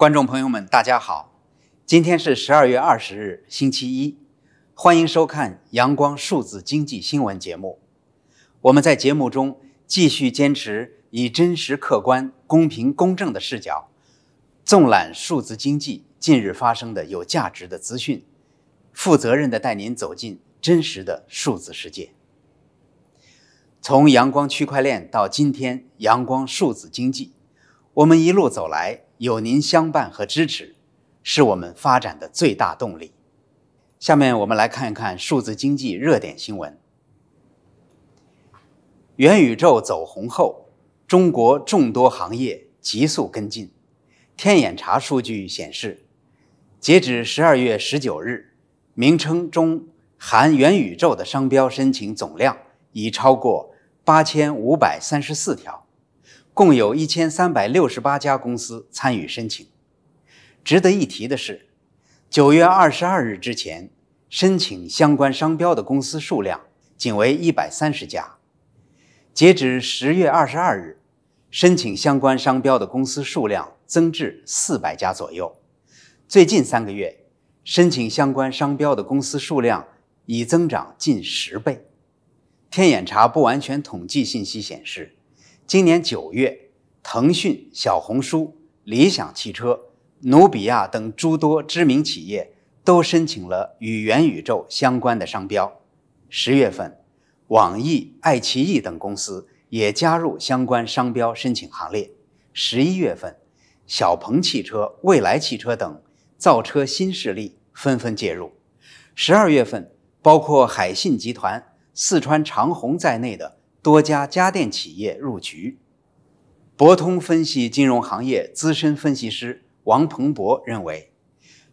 观众朋友们，大家好！今天是十二月二十日，星期一，欢迎收看《阳光数字经济新闻节目》。我们在节目中继续坚持以真实、客观、公平、公正的视角，纵览数字经济近日发生的有价值的资讯，负责任的带您走进真实的数字世界。从阳光区块链到今天阳光数字经济，我们一路走来。有您相伴和支持，是我们发展的最大动力。下面我们来看一看数字经济热点新闻。元宇宙走红后，中国众多行业急速跟进。天眼查数据显示，截止十二月十九日，名称中含“元宇宙”的商标申请总量已超过八千五百三十四条。共有一千三百六十八家公司参与申请。值得一提的是，九月二十二日之前，申请相关商标的公司数量仅为一百三十家；截止十月二十二日，申请相关商标的公司数量增至四百家左右。最近三个月，申请相关商标的公司数量已增长近十倍。天眼查不完全统计信息显示。今年九月，腾讯、小红书、理想汽车、努比亚等诸多知名企业都申请了与元宇宙相关的商标。十月份，网易、爱奇艺等公司也加入相关商标申请行列。十一月份，小鹏汽车、蔚来汽车等造车新势力纷纷介入。十二月份，包括海信集团、四川长虹在内的。多家家电企业入局。博通分析金融行业资深分析师王鹏博认为，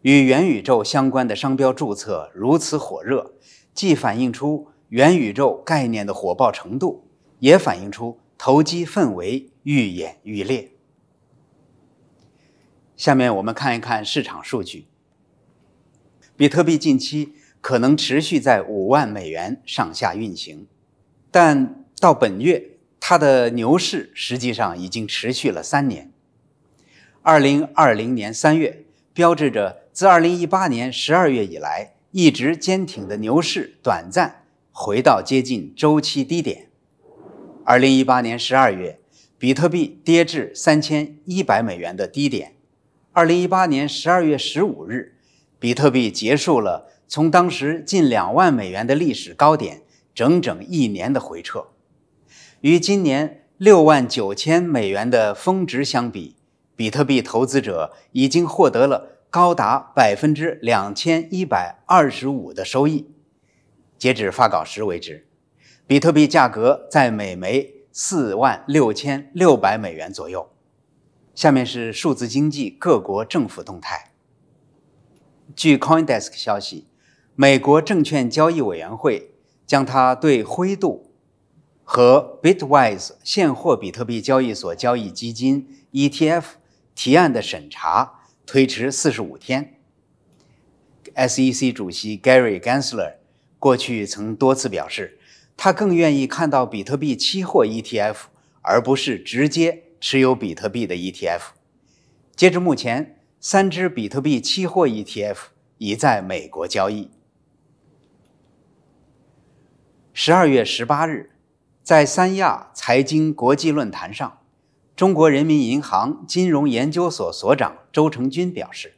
与元宇宙相关的商标注册如此火热，既反映出元宇宙概念的火爆程度，也反映出投机氛围愈演愈烈。下面我们看一看市场数据。比特币近期可能持续在五万美元上下运行，但。到本月，它的牛市实际上已经持续了三年。二零二零年三月标志着自二零一八年十二月以来一直坚挺的牛市短暂回到接近周期低点。二零一八年十二月，比特币跌至三千一百美元的低点。二零一八年十二月十五日，比特币结束了从当时近两万美元的历史高点整整一年的回撤。与今年六万九千美元的峰值相比，比特币投资者已经获得了高达百分之两千一百二十五的收益。截止发稿时为止，比特币价格在每枚四万六千六百美元左右。下面是数字经济各国政府动态。据 CoinDesk 消息，美国证券交易委员会将它对灰度。和 Bitwise 现货比特币交易所交易基金 ETF 提案的审查推迟四十五天。SEC 主席 Gary Gensler 过去曾多次表示，他更愿意看到比特币期货 ETF 而不是直接持有比特币的 ETF。截至目前，三只比特币期货 ETF 已在美国交易。十二月十八日。在三亚财经国际论坛上，中国人民银行金融研究所所长周成军表示，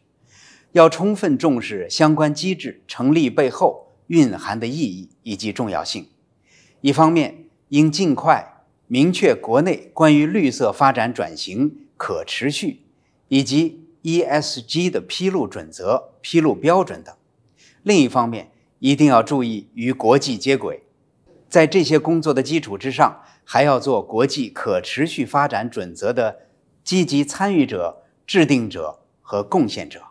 要充分重视相关机制成立背后蕴含的意义以及重要性。一方面，应尽快明确国内关于绿色发展转型、可持续以及 ESG 的披露准则、披露标准等；另一方面，一定要注意与国际接轨。在这些工作的基础之上，还要做国际可持续发展准则的积极参与者、制定者和贡献者。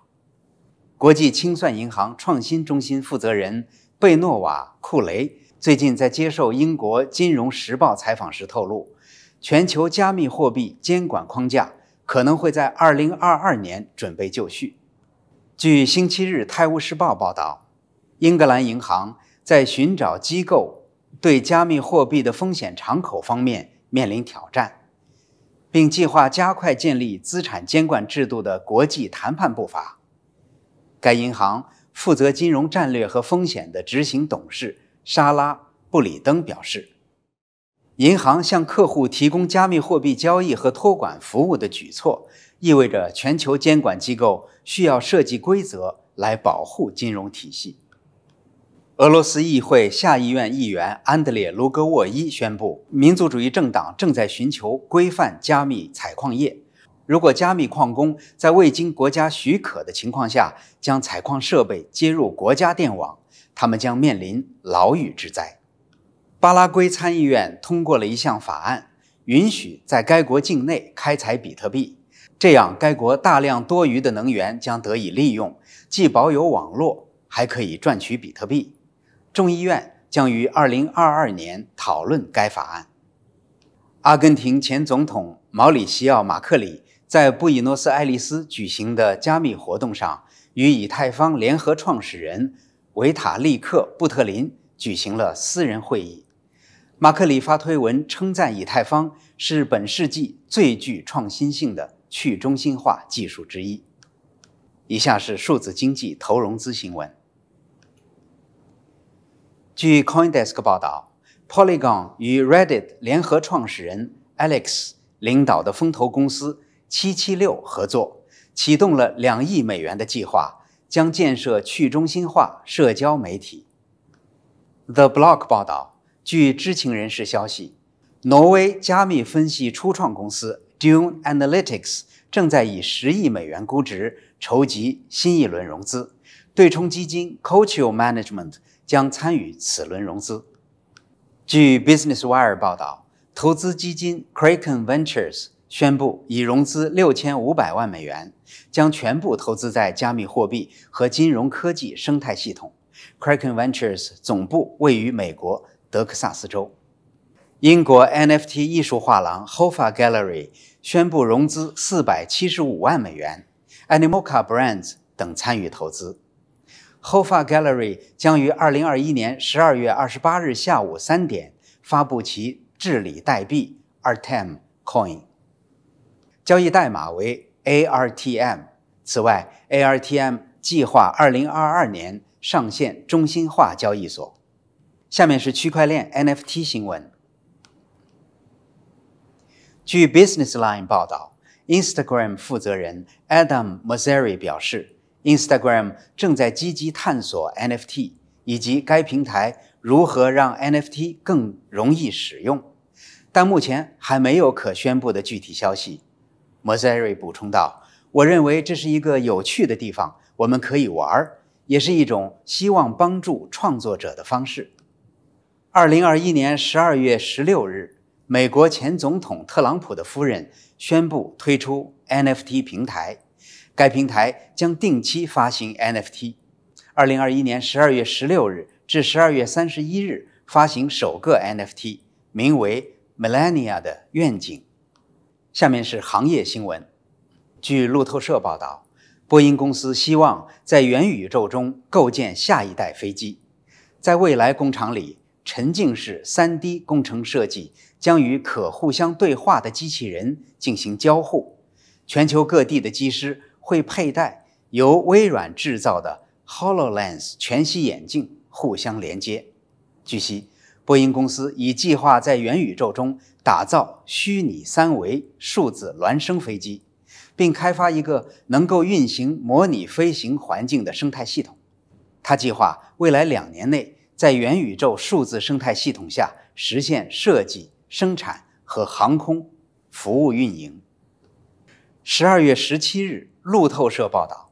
国际清算银行创新中心负责人贝诺瓦·库雷最近在接受英国《金融时报》采访时透露，全球加密货币监管框架可能会在2022年准备就绪。据《星期日泰晤士报》报道，英格兰银行在寻找机构。对加密货币的风险敞口方面面临挑战，并计划加快建立资产监管制度的国际谈判步伐。该银行负责金融战略和风险的执行董事莎拉·布里登表示：“银行向客户提供加密货币交易和托管服务的举措，意味着全球监管机构需要设计规则来保护金融体系。”俄罗斯议会下议院议员安德烈·卢戈沃伊宣布，民族主义政党正在寻求规范加密采矿业。如果加密矿工在未经国家许可的情况下将采矿设备接入国家电网，他们将面临牢狱之灾。巴拉圭参议院通过了一项法案，允许在该国境内开采比特币。这样，该国大量多余的能源将得以利用，既保有网络，还可以赚取比特币。众议院将于二零二二年讨论该法案。阿根廷前总统毛里西奥·马克里在布宜诺斯艾利斯举行的加密活动上，与以太坊联合创始人维塔利克·布特林举行了私人会议。马克里发推文称赞以太坊是本世纪最具创新性的去中心化技术之一。以下是数字经济投融资新闻。据 CoinDesk 报道，Polygon 与 Reddit 联合创始人 Alex 领导的风投公司七七六合作，启动了两亿美元的计划，将建设去中心化社交媒体。The Block 报道，据知情人士消息，挪威加密分析初创公司 Dune Analytics 正在以十亿美元估值筹集新一轮融资，对冲基金 c o l t i l Management。将参与此轮融资。据 Business Wire 报道，投资基金 Craken Ventures 宣布已融资六千五百万美元，将全部投资在加密货币和金融科技生态系统。Craken Ventures 总部位于美国德克萨斯州。英国 NFT 艺术画廊 Hofa Gallery 宣布融资四百七十五万美元，Animoca Brands 等参与投资。Hofa Gallery 将于二零二一年十二月二十八日下午三点发布其治理代币 ARTM Coin，交易代码为 ARTM。此外，ARTM 计划二零二二年上线中心化交易所。下面是区块链 NFT 新闻。据 Business Line 报道，Instagram 负责人 Adam m o s e r i 表示。Instagram 正在积极探索 NFT 以及该平台如何让 NFT 更容易使用，但目前还没有可宣布的具体消息。Morzary 补充道：“我认为这是一个有趣的地方，我们可以玩，也是一种希望帮助创作者的方式。”二零二一年十二月十六日，美国前总统特朗普的夫人宣布推出 NFT 平台。该平台将定期发行 NFT。二零二一年十二月十六日至十二月三十一日，发行首个 NFT，名为 “Millenia” 的愿景。下面是行业新闻。据路透社报道，波音公司希望在元宇宙中构建下一代飞机。在未来工厂里，沉浸式 3D 工程设计将与可互相对话的机器人进行交互。全球各地的机师。会佩戴由微软制造的 Hololens 全息眼镜互相连接。据悉，波音公司已计划在元宇宙中打造虚拟三维数字孪生飞机，并开发一个能够运行模拟飞行环境的生态系统。他计划未来两年内在元宇宙数字生态系统下实现设计、生产和航空服务运营。十二月十七日。路透社报道，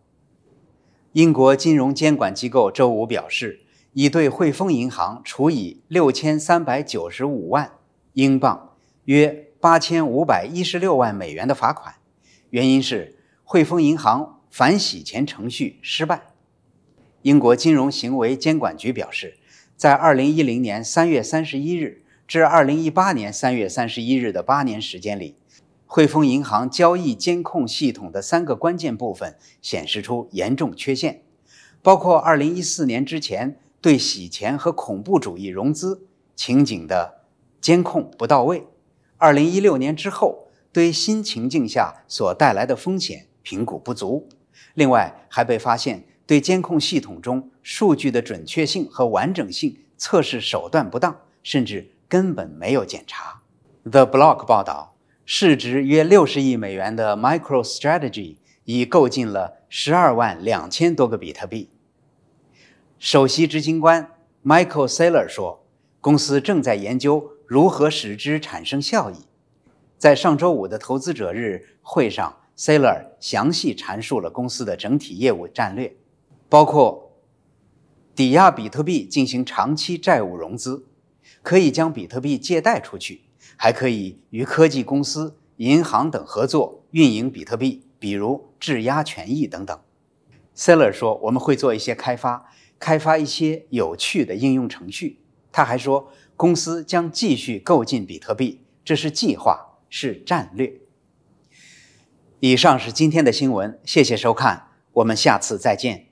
英国金融监管机构周五表示，已对汇丰银行处以六千三百九十五万英镑（约八千五百一十六万美元）的罚款，原因是汇丰银行反洗钱程序失败。英国金融行为监管局表示，在二零一零年三月三十一日至二零一八年三月三十一日的八年时间里。汇丰银行交易监控系统的三个关键部分显示出严重缺陷，包括二零一四年之前对洗钱和恐怖主义融资情景的监控不到位，二零一六年之后对新情境下所带来的风险评估不足。另外，还被发现对监控系统中数据的准确性和完整性测试手段不当，甚至根本没有检查。The Block 报道。市值约六十亿美元的 MicroStrategy 已购进了十二万两千多个比特币。首席执行官 Michael Saylor 说：“公司正在研究如何使之产生效益。”在上周五的投资者日会上，Saylor 详细阐述了公司的整体业务战略，包括抵押比特币进行长期债务融资，可以将比特币借贷出去。还可以与科技公司、银行等合作运营比特币，比如质押权益等等。Seller 说：“我们会做一些开发，开发一些有趣的应用程序。”他还说：“公司将继续购进比特币，这是计划，是战略。”以上是今天的新闻，谢谢收看，我们下次再见。